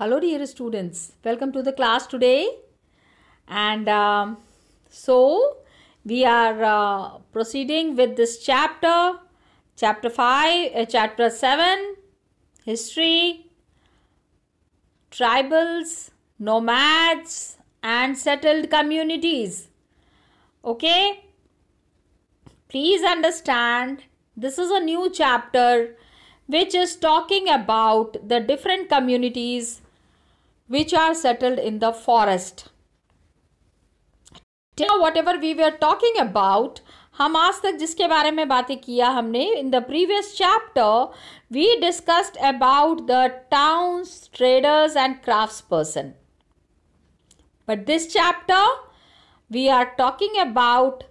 hello dear students welcome to the class today and um, so we are uh, proceeding with this chapter chapter 5 uh, chapter 7 history tribals nomads and settled communities okay please understand this is a new chapter which is talking about the different communities which are settled in the forest. Now, whatever we were talking about, हम आज तक जिसके बारे में बातें किया हमने in the previous chapter we discussed about the we are talking about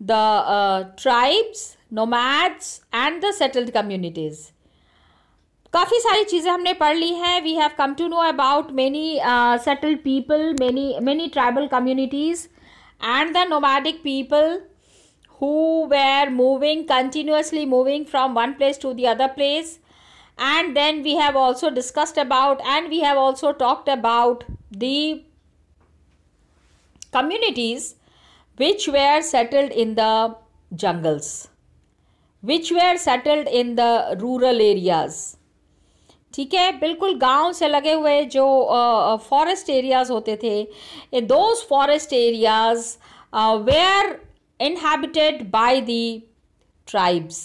the uh, tribes, nomads, and the settled communities. काफ़ी सारी चीज़ें हमने पढ़ ली हैं we have come to know about many settled people many many tribal communities and the nomadic people who were moving continuously moving from one place to the other place and then we have also discussed about and we have also talked about the communities which were settled in the jungles which were settled in the rural areas ठीक है बिल्कुल गांव से लगे हुए जो forest areas होते थे those forest areas were inhabited by the tribes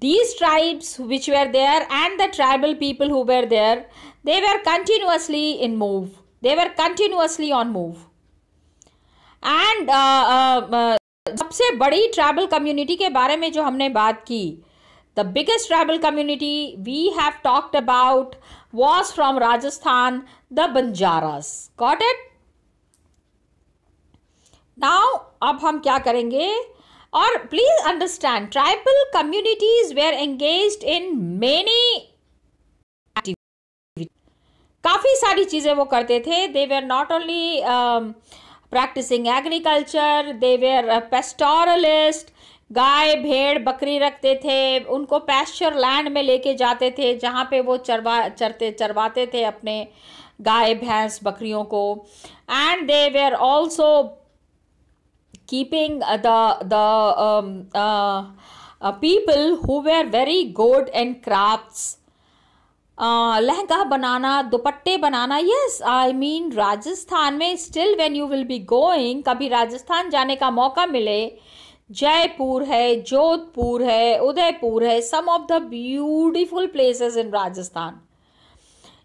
these tribes which were there and the tribal people who were there they were continuously in move they were continuously on move and सबसे बड़ी tribal community के बारे में जो हमने बात की the biggest tribal community we have talked about was from Rajasthan, the Banjaras. Got it? Now, ab hum kya karenge? Or please understand, tribal communities were engaged in many activities. सारी चीज़ें वो करते थे they were not only practicing agriculture they were गाय भेड़ बकरी रखते थे उनको पैस्चर लैंड में लेके जाते थे जहाँ पे वो चरवा चरते चरवाते थे अपने गाय भैंस बकरियों को and they were also keeping the the people who were very good in very uh, लहंगा बनाना दुपट्टे बनाना यस आई मीन राजस्थान में still when you will be going कभी राजस्थान जाने का मौका मिले जयपुर है जोधपुर है उदयपुर है some of the beautiful places in Rajasthan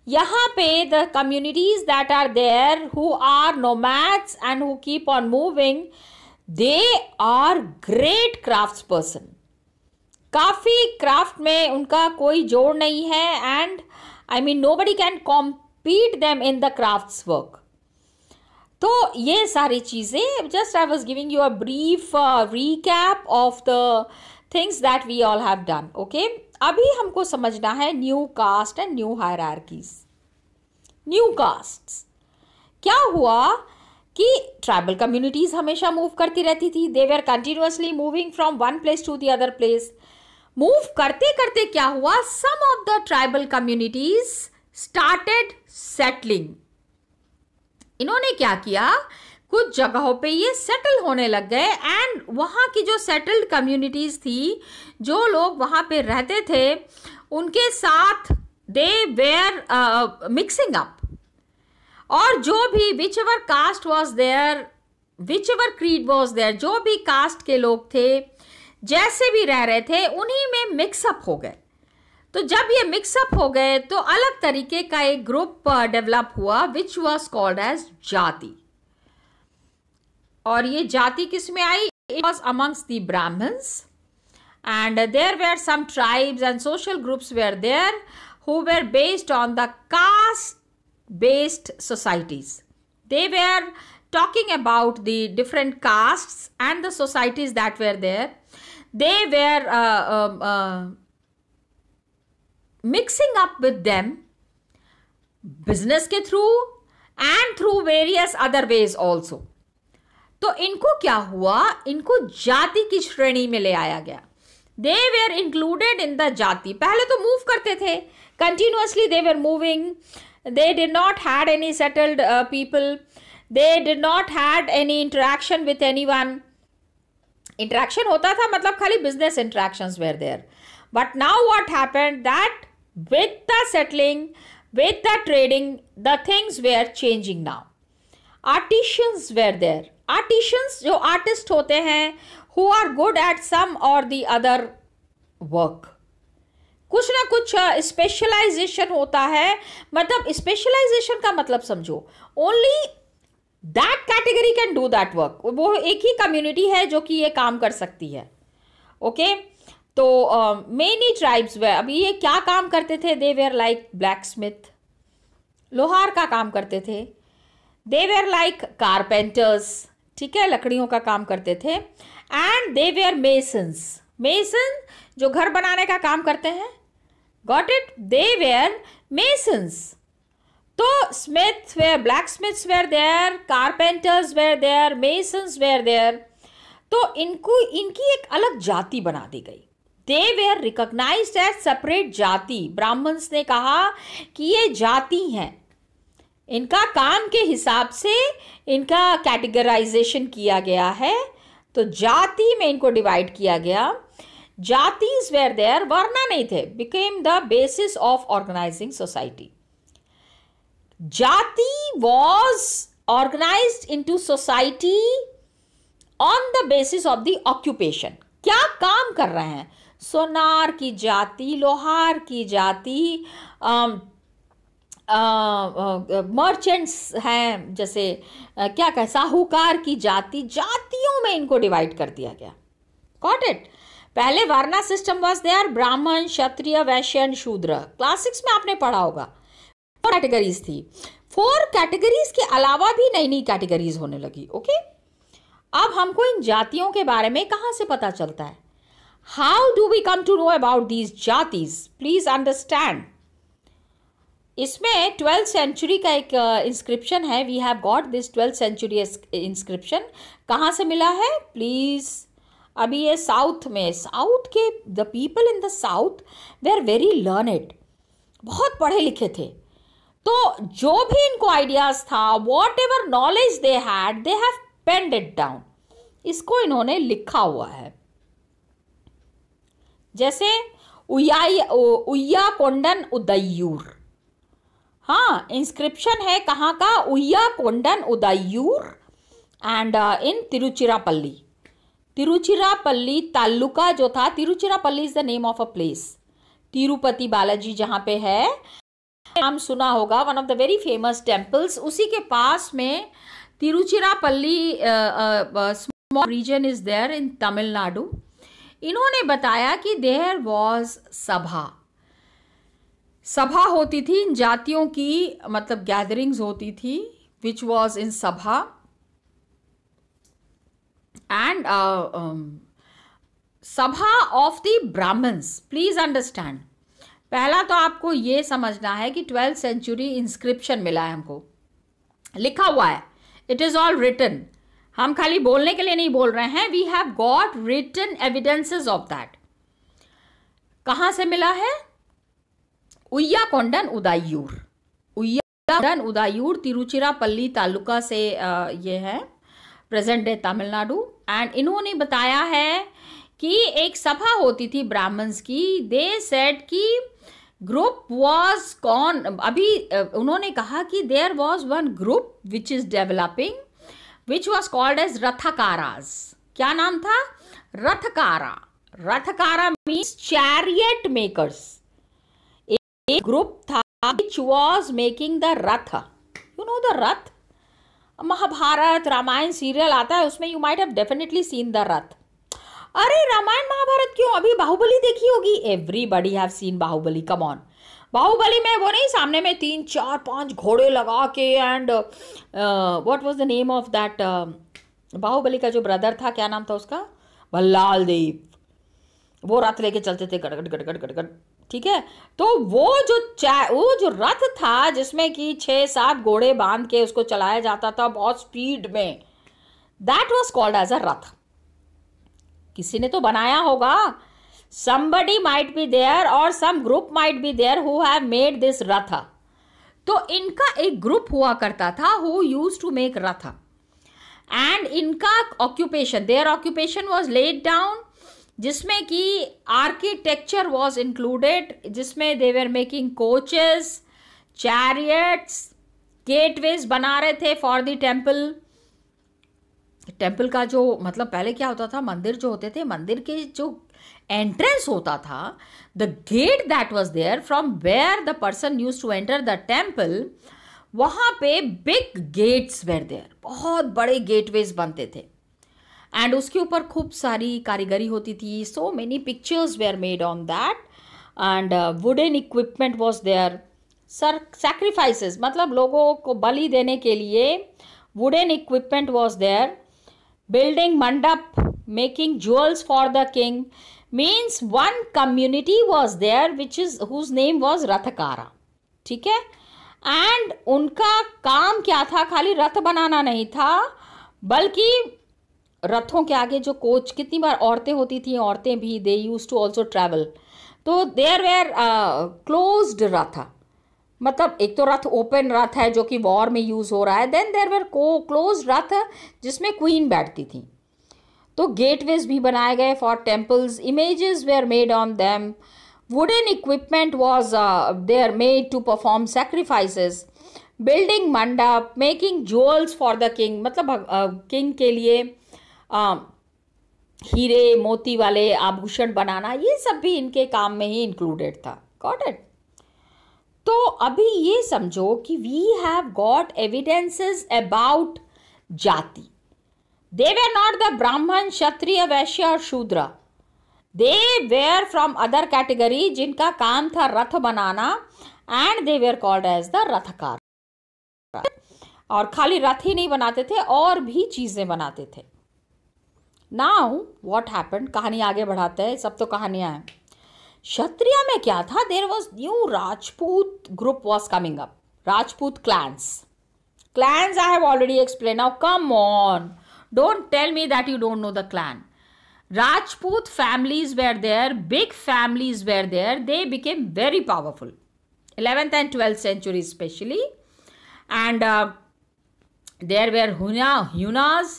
यहाँ पे the communities that are there who are nomads and who keep on moving they are great craft person काफ़ी क्राफ्ट में उनका कोई जोड़ नहीं है and I mean nobody can compete them in the craft work तो ये सारी चीज़ें just I was giving you a brief recap of the things that we all have done okay अभी हमको समझना है new caste and new hierarchies new caste क्या हुआ कि ट्राइबल कम्युनिटीज़ हमेशा मूव करती रहती थी they were continuously moving from one place to the other place move करते करते क्या हुआ some of the tribal communities started settling इन्होंने क्या किया कुछ जगहों पे ये सेटल होने लग गए एंड वहाँ की जो सेटल्ड कम्युनिटीज़ थी जो लोग वहाँ पे रहते थे उनके साथ दे वेयर मिक्सिंग अप और जो भी whichever caste was there whichever creed was there जो भी कास्ट के लोग थे जैसे भी रह रहे थे उन्हीं में मिक्सअप हो गए तो जब ये मिक्सअप हो गए तो अलग तरीके का एक ग्रुप डेवलप uh, हुआ विच वॉज कॉल्ड एज जाति और ये जाति किस में आई it was amongst the Brahmins and there were some tribes and social groups were there who were based on the caste based societies they were talking about the different caste and the societies that were there they were mixing up with them business के through and through various other ways also तो इनको क्या हुआ इनको जाति की श्रेणी में ले आया गया they were included in the जाति पहले तो मूव करते थे continuously they were moving they did not had any settled people they did not had any interaction with any one interaction होता था मतलब खाली business interactions were there but now what happened that With the settling, with the trading, the things were changing now. Artisans were there. Artisans jo artist hote hain who are good at some or the other work. कुछ ना कुछ specialisation होता है मतलब specialisation का मतलब समझो only that category can do that work वो एक ही कम्युनिटी है जो कि ये काम कर सकती है ओके okay? तो मेनी ट्राइब्स वे अब ये क्या काम करते थे they were like blacksmith लोहार का काम करते थे दे वेयर लाइक कारपेंटर्स ठीक है लकड़ियों का काम करते थे and they were masons mason जो घर बनाने का काम करते हैं got it they were masons तो smith were blacksmiths were there carpenters were there masons were there तो इनको इनकी एक अलग जाति बना दी गई they were recognize as separate जाति ब्राह्मण्स ने कहा कि ये जाति हैं इनका काम के हिसाब से इनका कैटेगराइजेशन किया गया है तो जाति में इनको डिवाइड किया गया जातिज वेयर देयर वरना नहीं थे became the basis of organizing society जाति was organize into society on the basis of the occupation क्या काम कर रहे हैं सोनार की जाति लोहार की जाति मर्चेंट्स हैं जैसे आ, क्या कह साहूकार की जाति जातियों में इनको डिवाइड कर दिया गया कॉट इट पहले वर्णा सिस्टम वॉज देयर ब्राह्मण क्षत्रिय वैश्य शूद्र क्लास सिक्स में आपने पढ़ा होगा फोर कैटेगरीज थी फोर कैटेगरीज के अलावा भी नई नई कैटेगरीज होने लगी ओके okay? अब हमको इन जातियों के बारे में कहाँ से पता चलता है how do we come to know about these जातीज प्लीज अंडरस्टैंड इसमें ट्वेल्थ सेंचुरी का एक इंस्क्रिप्शन uh, है we have got this twelfth century inscription कहाँ से मिला है प्लीज़ अभी ये साउथ में साउथ के the people in the south they are very learned बहुत पढ़े लिखे थे तो जो भी इनको आइडियाज़ था whatever knowledge they had they have penned it down इसको इन्होंने लिखा हुआ है जैसे उया कोंडन उदयूर हाँ इंस्क्रिप्शन है कहाँ का Uyyakondan Udaiyur and in Tiruchirappalli Tiruchirappalli taluka जो था Tiruchirappalli is the name of a place Tirupati Balaji जहाँ पे है नाम सुना होगा one of the very famous temples उसी के पास में Tiruchirappalli small region is there in Tamil Nadu इन्होंने बताया कि देयर वॉज सभा सभा होती थी इन जातियों की मतलब गैदरिंग्स होती थी which was in sabha and sabha of the Brahmins please understand पहला तो आपको ये समझना है कि ट्वेल्थ सेंचुरी इंस्क्रिप्शन मिला है हमको लिखा हुआ है इट इज़ ऑल रिटर्न हम खाली बोलने के लिए नहीं बोल रहे हैं we have got written evidences of that कहां से मिला है उइया कोंडन उदायूर उन उदायूर तिरुचिरापल्ली तालुका से ये है प्रेजेंट डे तमिलनाडु एंड इन्होंने बताया है कि एक सभा होती थी ब्राह्मण्स की दे सेट कि ग्रुप वॉज कॉन अभी उन्होंने कहा कि there was one group which is developing which was called as Rathakaras क्या नाम था Rathakara Rathakara means chariot makers एक ग्रुप था which was making the rath you know the rath Mahabharata Ramayana serial आता है उसमें you might have definitely seen the rath अरे रामायण महाभारत क्यों अभी बाहुबली देखी होगी everybody have scene Baahubali come on Baahubali में वो नहीं सामने में तीन चार पांच घोड़े लगा के and what was the name of that Baahubali का जो ब्रदर था क्या नाम था उसका भल्लाल देव वो रथ लेके चलते थे गड़गड़ गड़गड़ गड़गड़ ठीक है तो वो जो वो जो रथ था जिसमें कि छः सात घोड़े बांध के उसको चलाया जाता था बहुत स्पीड में that was called as a rath किसी ने तो बनाया होगा somebody might be there or some group might be there who have made this ratha तो इनका एक ग्रुप हुआ करता था who use to make ratha and इनका occupation their occupation was laid down जिसमें कि आर्किटेक्चर वॉज इंक्लूडेड जिसमें were making coaches chariots gateways बना रहे थे फॉर द टेम्पल टेम्पल का जो मतलब पहले क्या होता था मंदिर जो होते थे मंदिर के जो एंट्रेंस होता था the gate that was there from where the person use to enter the temple वहाँ पे बिग गेट्स वेर देयर बहुत बड़े गेटवेज बनते थे एंड उसके ऊपर खूब सारी कारीगरी होती थी so many pictures were made on that and wooden equipment was there sir sacrifices मतलब लोगों को बलि देने के लिए wooden equipment was there building mandap, making jewels for the king means one community was there which is whose name was Rathakara ठीक है and उनका काम क्या था खाली रथ बनाना नहीं था बल्कि रथों के आगे जो कोच कितनी बार औरतें होती थी औरतें भी they use to also travel तो देर वेयर क्लोज्ड रथा मतलब एक तो रथ ओपन रथ है जो कि वॉर में यूज़ हो रहा है देन देर वेर को क्लोज रथ जिसमें क्वीन बैठती थी तो गेटवेज भी बनाए गए for temples images were made on them wooden equipment was there made to perform sacrifices building mandap making jewels for the king मतलब किंग uh, के लिए uh, हीरे मोती वाले आभूषण बनाना ये सब भी इनके काम में ही इंक्लूडेड था गॉट इट तो अभी ये समझो कि we have got evidences about jati they were not the ब्राह्मण क्षत्रिय वैश्य और Shudra they were from other category जिनका काम था रथ बनाना and they were called as the Rathkar और खाली रथ ही नहीं बनाते थे और भी चीज़ें बनाते थे नाउ वॉट हैपन कहानी आगे बढ़ाते हैं सब तो कहानियां हैं क्षत्रिया में क्या था there was new Rajput group was coming up Rajput clans clans I have already explain now come on don't tell me that you don't know the clan Rajput families were there big families were there they became very powerful eleventh and twelfth century specially and there were Hunas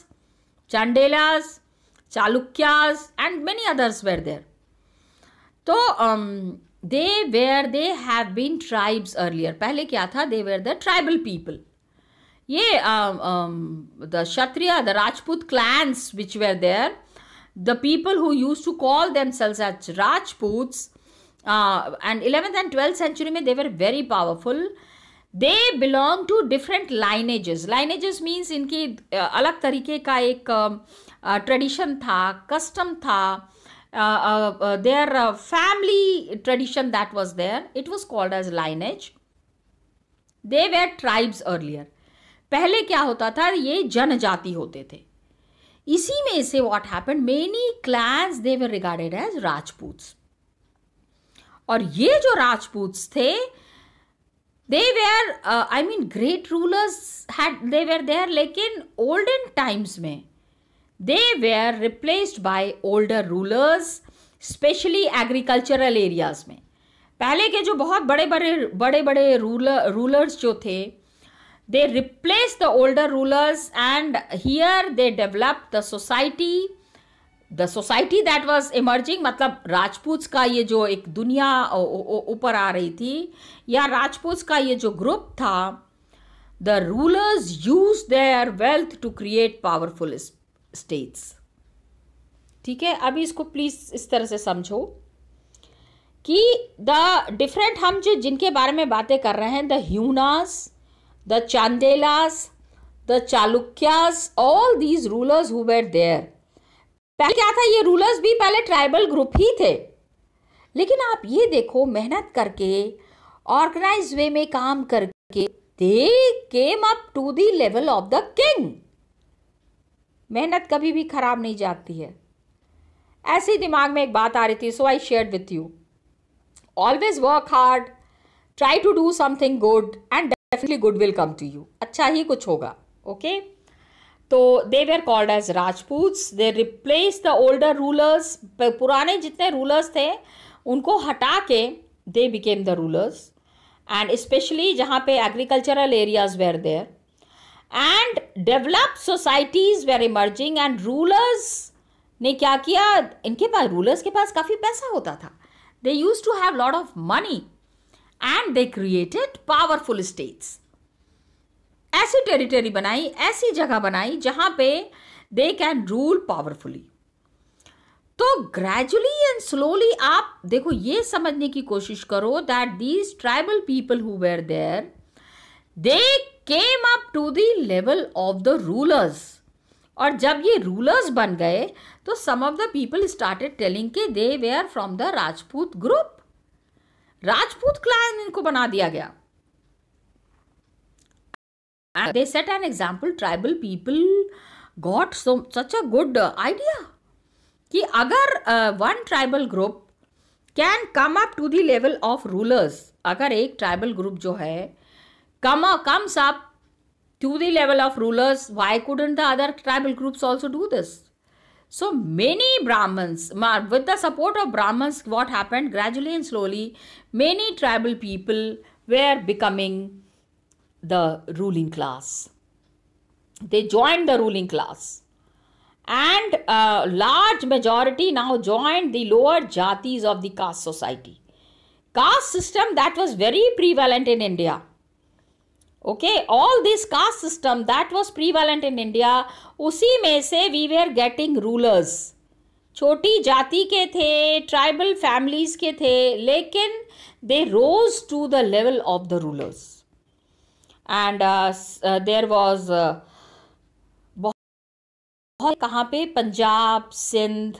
Chandelas Chalukyas and many others were there तो they were they have been tribes earlier पहले क्या था दे were the tribal people ये the Kshatriya the Rajput clans which were there the people who use to call themselves as Rajputs and eleventh and twelfth century में they were very powerful they belong to different lineages lineages means इनकी uh, अलग तरीके का एक tradition um, uh, था custom था Uh, uh, uh, their family tradition that was there it was called as lineage they were tribes earlier पहले क्या होता था ये जनजाति होते थे इसी में से what happen many clans they were regarded as Rajput और ये जो राजपूत थे they were I mean great rulers had they were there लेकिन ओल्डन टाइम्स में They were replaced by older rulers, specially agricultural areas में पहले के जो बहुत बड़े बड़े बड़े बड़े रूलर रूलर्स जो थे they replaced the older rulers and here they developed the society the society that was emerging मतलब राजपूत का ये जो एक दुनिया ऊपर आ रही थी या राजपूत का ये जो ग्रुप था the rulers use their wealth to create powerful states ठीक है अभी इसको प्लीज़ इस तरह से समझो कि द डिफरेंट हम जो जिनके बारे में बातें कर रहे हैं the Hunas the Chandelas the Chalukyas all these rulers who were there पहले क्या था ये रूलर्स भी पहले ट्राइबल ग्रुप ही थे लेकिन आप ये देखो मेहनत करके ऑर्गेनाइज वे में काम करके they came up to the level of the king मेहनत कभी भी ख़राब नहीं जाती है ऐसे दिमाग में एक बात आ रही थी so I share with you always work hard try to do something good and definitely good will come to you अच्छा ही कुछ होगा ओके तो they were called as Rajput they replace the older rulers पुराने जितने रूलर्स थे उनको हटा के they became the rulers and specially जहाँ पे agricultural areas were there and develop societies were emerging and rulers ने क्या किया इनके पास रूलर्स के पास काफ़ी पैसा होता था they use to have lot of money and they created powerful states ऐसी टेरिटरी बनाई ऐसी जगह बनाई जहाँ पे दे कैन रूल पावरफुली तो ग्रेजुअली एंड स्लोली आप देखो ये समझने की कोशिश करो that these tribal people who were there they came up to the level of the rulers और जब ये रूलर्स बन गए तो some of the people started telling के दे वे are from the Rajput group Rajput clan इनको बना दिया गया they set an example tribal people got so such a good idea कि अगर one tribal group can come up to the level of rulers अगर एक tribal group जो है come up, uh, comes up to the level of rulers why couldn't the other tribal groups also do this so many brahmans with the support of brahmans what happened gradually and slowly many tribal people were becoming the ruling class they joined the ruling class and a uh, large majority now joined the lower jatis of the caste society caste system that was very prevalent in india okay all this caste system that was prevalent in India उसी में से we we are getting rulers छोटी जाति के थे tribal families के थे लेकिन they rose to the level of the rulers and there was बहुत कहाँ पे पंजाब सिंध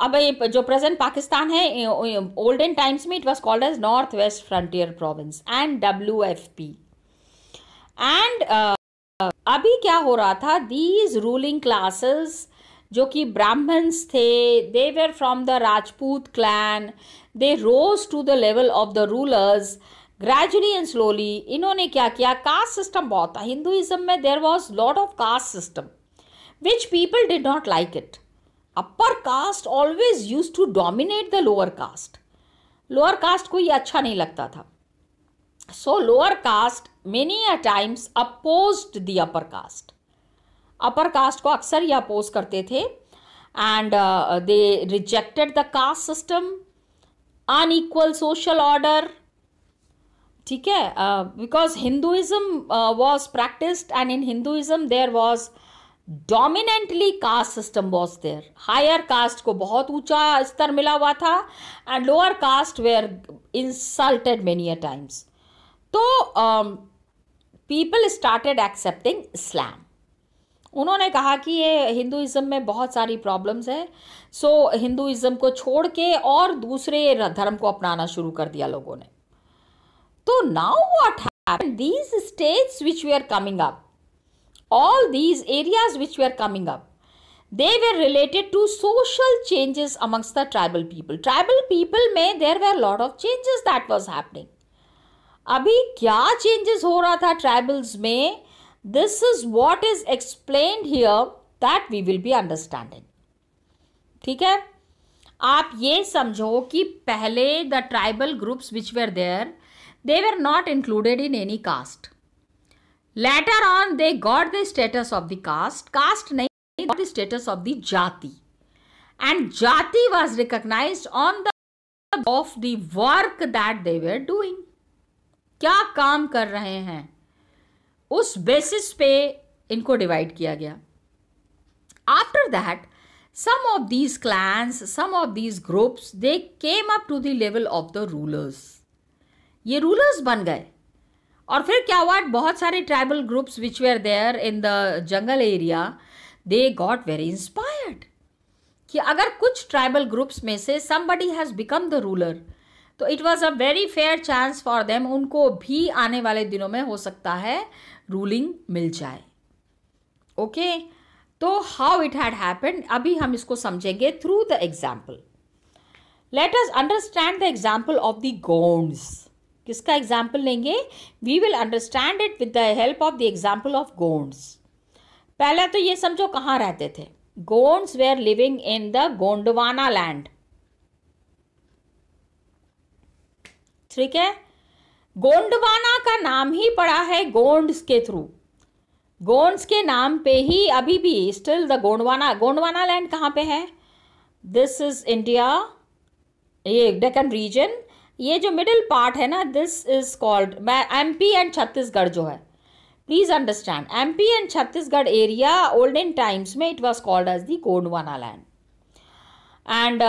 अब ये जो प्रेजेंट पाकिस्तान है ओल्डन टाइम्स में it was called as north west frontier province and W F P and अभी क्या हो रहा था दीज रूलिंग क्लासेस जो कि ब्राह्मण्स थे they were from the Rajput clan they rose to the level of the rulers gradually and slowly इन्होंने क्या किया कास्ट सिस्टम बहुत था हिंदुइज्म में there was lot of caste system which people did not like it upper caste always use to dominate the lower caste lower caste को ये अच्छा नहीं लगता था so lower caste many a times oppose the upper caste upper caste को अक्सर ये oppose करते थे and they rejected the caste system unequal social order ठीक है because Hinduism was practised and in Hinduism there was dominantly caste system was there higher caste को बहुत ऊंचा स्तर मिला हुआ था and lower caste were insulted many a times तो पीपल स्टार्टेड एक्सेप्टिंग इस्लाम उन्होंने कहा कि ये हिंदुज़म में बहुत सारी प्रॉब्लम्स हैं सो so, हिंदुज़म को छोड़ के और दूसरे धर्म को अपनाना शुरू कर दिया लोगों ने तो now what happened these states which we are coming up all these areas which were coming up they were related to social changes amongst the tribal people tribal people may there were lot of changes that was happening Abhi kya changes हो रहा था tribals may this is what is explained here that we will be understanding ठीक है आप ये समझो कि पहले the tribal groups which were there they were not included in any caste later on they got the status of the caste caste नहीं got the status of the jati and jati was recognise on the of the work that they were doing क्या काम कर रहे हैं उस basis पे इनको divide किया गया after that some of these clans some of these groups they came up to the level of the rulers ये रूलर्स बन गए और फिर क्या हुआ बहुत सारे tribal groups which were there in the jungle area they got very inspired कि अगर कुछ ट्राइबल ग्रुप्स में से somebody has become the ruler तो it was a very fair chance for them उनको भी आने वाले दिनों में हो सकता है रूलिंग मिल जाए ओके okay? तो हाउ इट हैड हैपेंड अभी हम इसको समझेंगे through the example let us understand the example of the Gonds किसका एग्जाम्पल लेंगे we will understand it with the help of the example of Gonds पहले तो ये समझो कहाँ रहते थे Gonds were living in the Gondwana land ठीक है गोंडवाना का नाम ही पड़ा है गोंड्स के थ्रू गोंड्स के नाम पे ही अभी भी still the Gondwana Gondwana land कहाँ पे है दिस इज इंडिया ये डेकन रीजन ये जो मिडिल पार्ट है ना this is called M P and Chhattisgarh जो है please understand M P and Chhattisgarh area olden times में it was called as the Gondwana land and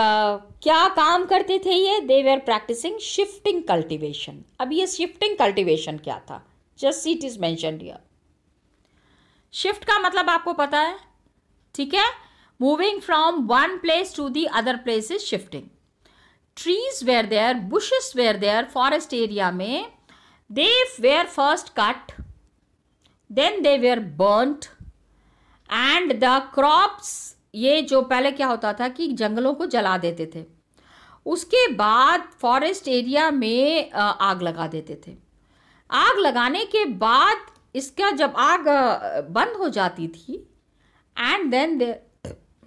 क्या काम करते थे ये they were practising shifting cultivation अब ये शिफ्टिंग कल्टिवेशन क्या था just it is mention shift का मतलब आपको पता है ठीक है moving from one place to the other place is shifting trees where there bushes were there forest area में they were first cut then they were burned and the crops ये जो पहले क्या होता था कि जंगलों को जला देते थे उसके बाद फॉरेस्ट एरिया में आग लगा देते थे आग लगाने के बाद इसका जब आग बंद हो जाती थी and then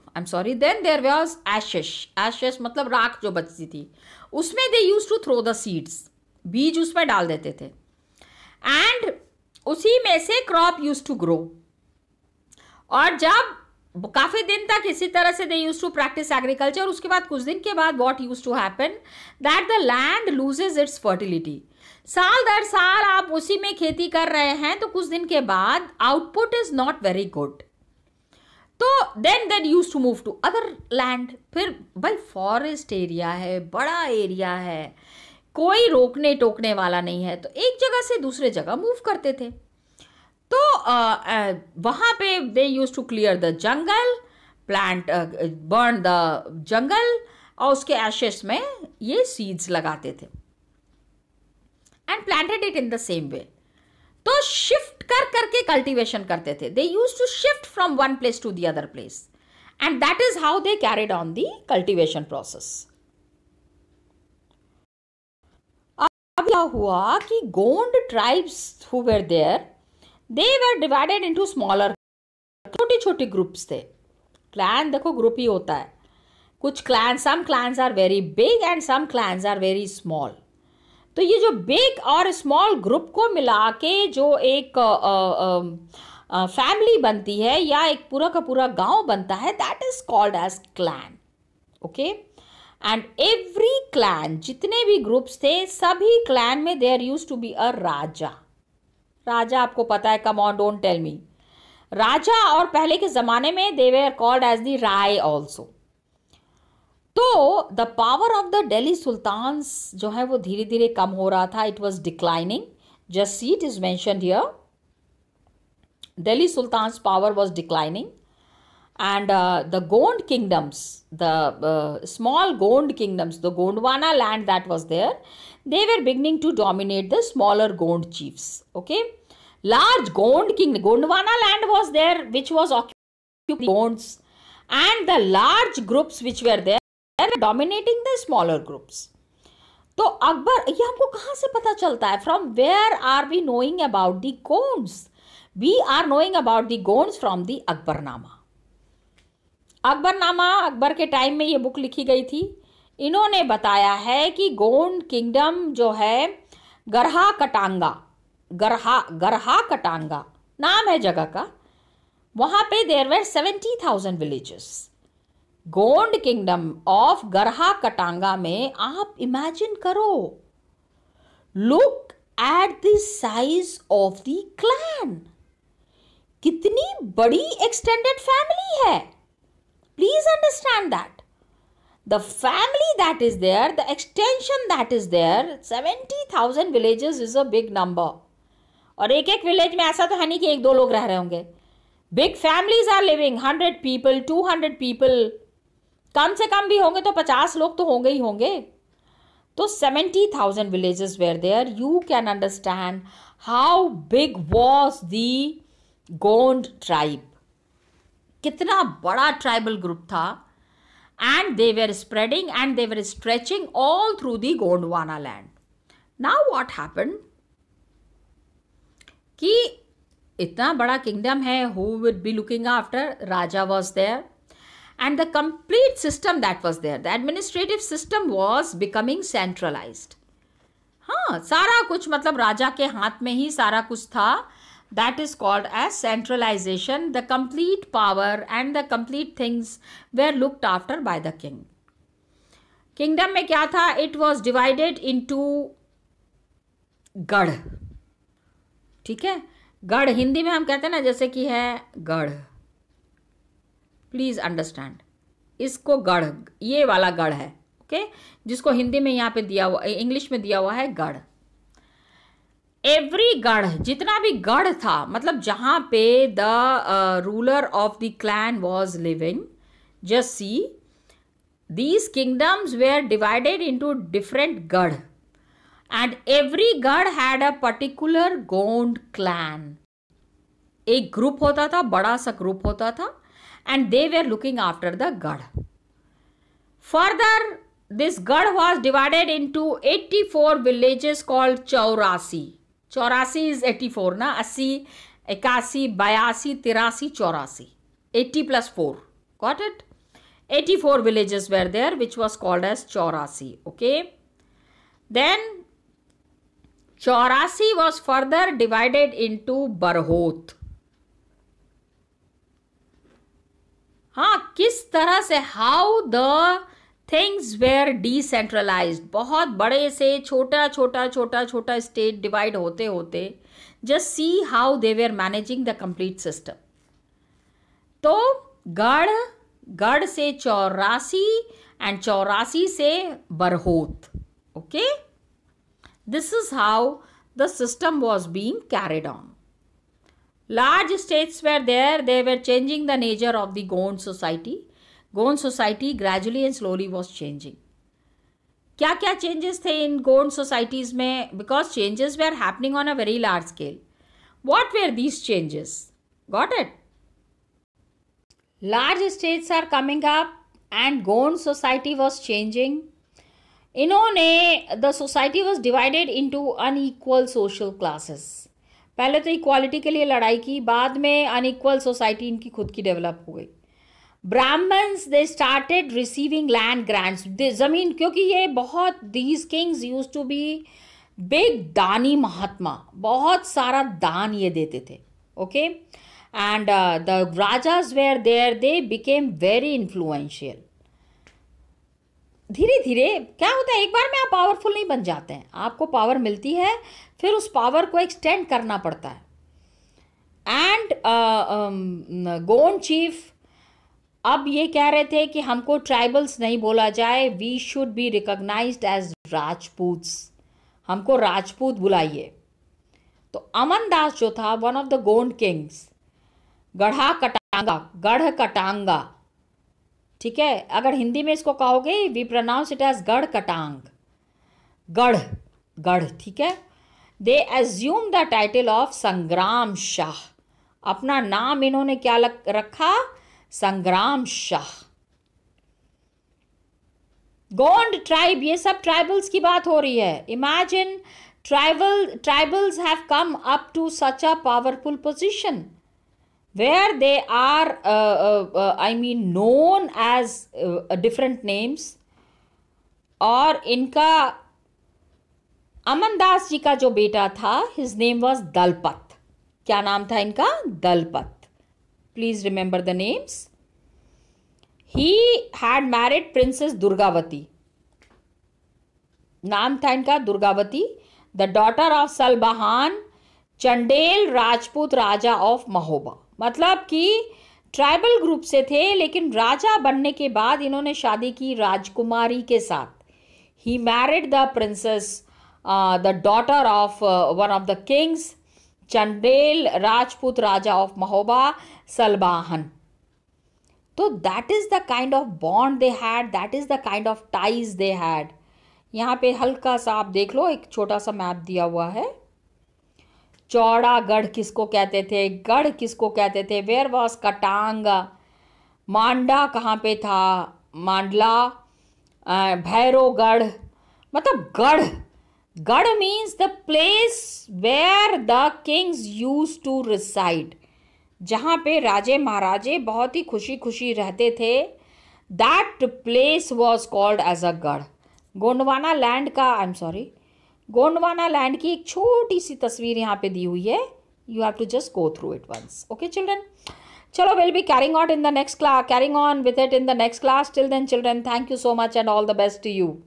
I am sorry then there was ashes ashes मतलब राख जो बचती थी उसमें they use to throw the seeds बीज उसमें डाल देते थे एंड उसी में से क्रॉप यूज टू ग्रो और जब काफ़ी दिन तक इसी तरह से they use to practise agriculture उसके बाद कुछ दिन के बाद what use to happen that the land loses its fertility साल दर साल आप उसी में खेती कर रहे हैं तो कुछ दिन के बाद output is not very good तो then then use to move to other land फिर भाई फॉरेस्ट एरिया है बड़ा एरिया है कोई रोकने टोकने वाला नहीं है तो एक जगह से दूसरे जगह मूव करते थे तो वहाँ पे they use to clear the jungle plant burn the jungle और उसके एशेस में ये सीड्स लगाते थे and planted it in the same way तो शिफ्ट कर करके कल्टीवेशन करते थे they use to shift from one place to the other place and that is how they carried on the cultivation process अब क्या हुआ कि Gond tribes who were there they were divided into smaller छोटे छोटे groups थे clan देखो group ही होता है कुछ clan some clans are very big and some clans are very small तो ये जो बिग और स्मॉल ग्रुप को मिला के जो एक फैमिली बनती है या एक पूरा का पूरा गांव बनता है that is called as clan okay and every clan जितने भी ग्रुप्स थे सभी क्लैन में there used to be a raja raja आपको पता है come on don't tell me raja और पहले के ज़माने में they are called as the Rai also So the power of the Delhi Sultans, जो है वो धीरे धीरे कम हो रहा था it was declining just see it is mention and uh, the Gond kingdoms, the uh, small Gond kingdoms, the Gondwana land that was there, they were beginning to dominate the smaller Gond chiefs. Okay, large Gond king Gondwana land was there, which was occupied by Gonds, and the large groups which were there. And dominating the smaller groups तो अकबर ये हमको कहाँ से पता चलता है from where are we knowing about the Gonds we are knowing about the Gonds from the Akbarnama Akbarnama Akbar के time में ये बुक लिखी गई थी इन्होंने बताया है कि गोंड किंगडम जो है गरहा कटांगा गरहा गरहा कटांगा नाम है जगह का वहाँ पे there were seventy thousand villages Gond kingdom of Garha Katanga में आप इमेजिन करो look at the size of the clan कितनी बड़ी एक्सटेंडेड फैमिली है please understand that family that is there the extension that is there seventy thousand villages is a big number और एक एक village में ऐसा तो है नहीं कि एक दो लोग रह रहे होंगे big families are living hundred people two hundred people कम से कम भी होंगे तो पचास लोग तो होंगे ही होंगे तो seventy thousand villages were there you can understand how big was the Gond tribe कितना बड़ा ट्राइबल ग्रुप था and they were spreading and they were stretching all through the Gondwana land now what happen कि इतना बड़ा किंगडम है who will be looking after raja was there and the complete system that was there the administrative system was becoming centralized हाँ सारा कुछ मतलब राजा के हाथ में ही सारा कुछ था that is called as centralization the complete power and the complete things were looked after by the king kingdom में क्या था इट वॉज डिवाइडेड इनटू गढ़ ठीक है गढ़ हिंदी में हम कहते हैं ना जैसे कि है गढ़ प्लीज़ अंडरस्टैंड इसको गढ़ ये वाला गढ़ है ओके जिसको हिंदी में यहाँ पे दिया हुआ इंग्लिश में दिया हुआ है गढ़ एवरी गढ़ जितना भी गढ़ था मतलब जहाँ पे the ruler of the clan was living just see these kingdoms were divided into different garh and every garh had a particular Gond clan एक ग्रुप होता था बड़ा सा ग्रुप होता था and they were looking after the god Further, this god was divided into 84 villages called Chaurasi. Chaurasi is 84, na? Asi, ekasi, 82, tirasi, 84. 80 plus 4. Got it? 84 villages were there, which was called as Chaurasi. Okay. Then Chaurasi was further divided into Barhot. हाँ किस तरह से how the things were decentralize बहुत बड़े से छोटा छोटा छोटा छोटा स्टेट डिवाइड होते होते just see how they were managing the complete system तो गढ़ गढ़ से चौरासी एंड चौरासी से बरहोत okay this is how the system was being carried on Large states were there, they were changing the nature of the Gond society. Gond society gradually and slowly was changing. क्या क्या changes थे इन Gond societies में because changes they are happening on a very large scale what were these changes large states are coming up and Gond society was changing. In one, the society was divided into unequal social classes. पहले तो equality के लिए लड़ाई की बाद में unequal society इनकी खुद की डेवलप हो गई Brahmans they started receiving land grants जमीन क्योंकि ये बहुत these kings used to be big दानी महात्मा बहुत सारा दान ये देते थे okay and the rajas were there they became very influential धीरे धीरे क्या होता है एक बार में आप पावरफुल नहीं बन जाते हैं आपको पावर मिलती है फिर उस पावर को एक्सटेंड करना पड़ता है एंड गोन चीफ अब ये कह रहे थे कि हमको ट्राइबल्स नहीं बोला जाए we should be recognize as Rajput हमको राजपूत बुलाइए तो अमन दास जो था one of the Gond kings Garha Katanga गढ़ कटांगा ठीक है अगर हिंदी में इसको कहोगे वी प्रोनाउंस इट एज गढ़ कटांग गढ़ गढ़ ठीक है they assume the title of Sangram Shah अपना नाम इन्होंने क्या लग, रखा संग्राम शाह गोंड ट्राइब ये सब ट्राइबल्स की बात हो रही है imagine tribal tribals have come up to such a powerful position where they are I mean known as different names और इनका अमनदास जी का जो बेटा था हिज नेम वॉज दलपत क्या नाम था इनका Dalpat please remember the names he had married princess Durgavati नाम था इनका Durgavati the daughter of Salbahan Chandel Rajput raja of Mahoba मतलब कि ट्राइबल ग्रुप से थे लेकिन राजा बनने के बाद इन्होंने शादी की राजकुमारी के साथ ही married the princess the daughter of uh, one of the kings, Chandel Rajput Raja of Mahoba, Salbahan. So that is the kind of bond they had, that is the kind of ties they had. यहाँ पे हल्का सा आप देख लो एक छोटा सा map दिया हुआ है चौड़ा गढ़ किसको कहते थे गढ़ किसको कहते थे वेयर वॉज कटांग मांडा कहाँ पे था मांडला भैरोगढ़ मतलब गढ़ Gada means the place where the kings used to reside. जहाँ पे राजे महाराजे बहुत ही खुशी खुशी रहते थे that place was called as a garh Gondwana land का I am sorry Gondwana land की एक छोटी सी तस्वीर यहाँ पे दी हुई है you have to just go through it once okay children चलो will be carrying on in the next class carrying on with it in the next class till then children thank you so much and all the best to you